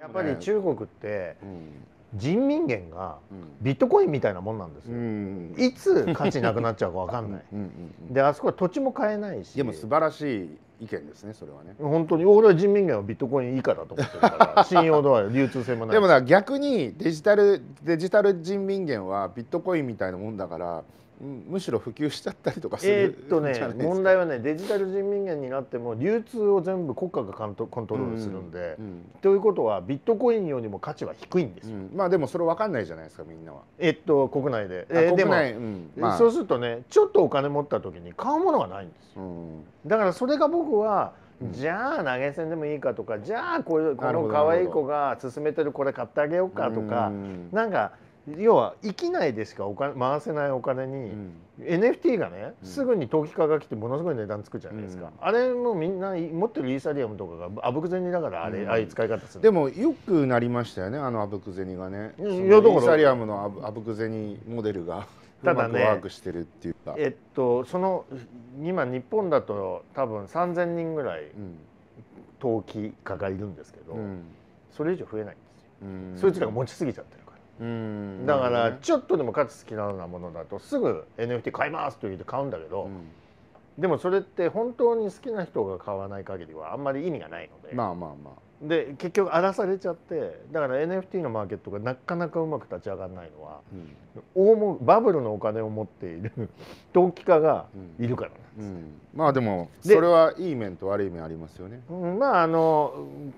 やっぱり中国って人民元がビットコインみたいなもんなんですよ、いつ価値なくなっちゃうかわかんないであそこは土地も買えないしでも素晴らしい意見ですねそれはね本当に俺は人民元はビットコイン以下だと思ってるから信用度は流通性もないでも逆にデジタルデジタル人民元はビットコインみたいなもんだからむしろ普及しちゃったりとかするえー、っとね問題はねデジタル人民元になっても流通を全部国家がコントロールするんで、うんうん、ということはビットコインよりも価値は低いんですよ、うん、まあでもそれ分かんないじゃないですかみんなはえー、っと国内で、えー、国内でも、まあ、そうするとねちょっとお金持った時に買うものがないんですよ、だからそれが僕僕は、じゃあ投げ銭でもいいかとかじゃあこういうこの可愛い子が勧めてるこれ買ってあげようかとかなんか要はないでしかお金回せないお金に、うん、NFT がね、すぐに投機家が来てものすごい値段つくじゃないですか、うん、あれもみんな持ってるイーサリアムとかがあぶく銭だからあれ、ああいう使い方するでもよくなりましたよねあのあぶく銭がねイーサリアムのあぶく銭モデルがただねえっとその今日本だと多分3,000人ぐらい投機家がいるんですけど、うん、それ以上増えないんですよ、うん、そいつらが持ちすぎちゃってるから、うん、だからちょっとでも価値好きなようなものだとすぐ NFT 買いますと言って買うんだけど、でもそれって本当に好きな人が買わない限りはあんまり意味がないのでまあまあまあで結局荒らされちゃってだから NFT のマーケットがなかなかうまく立ち上がらないのは、うん、大バブルのお金を持っている 投機家がいるからなんです、うんうん、まあでもそれはいい面と悪い面ありますよね。まああの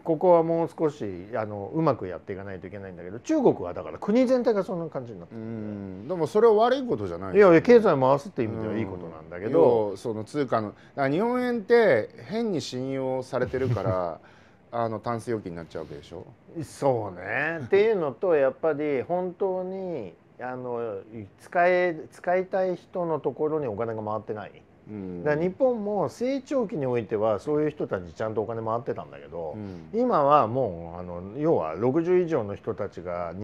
ここはもう少しあのうまくやっていかないといけないんだけど中国はだから国全体がそんな感じになってるんでもそれは悪いことじゃない、ね、いや経済回すって意味ではいいことなんだけど、その通貨の日本円って変に信用されてるから あのタンス預金になっちゃうわけでしょそうねっていうのとやっぱり本当にあの使え使いたい人のところにお金が回ってない、うん、だ日本も成長期においてはそういう人たちちゃんとお金回ってたんだけど、うん、今はもうあの要は60以上の人たちが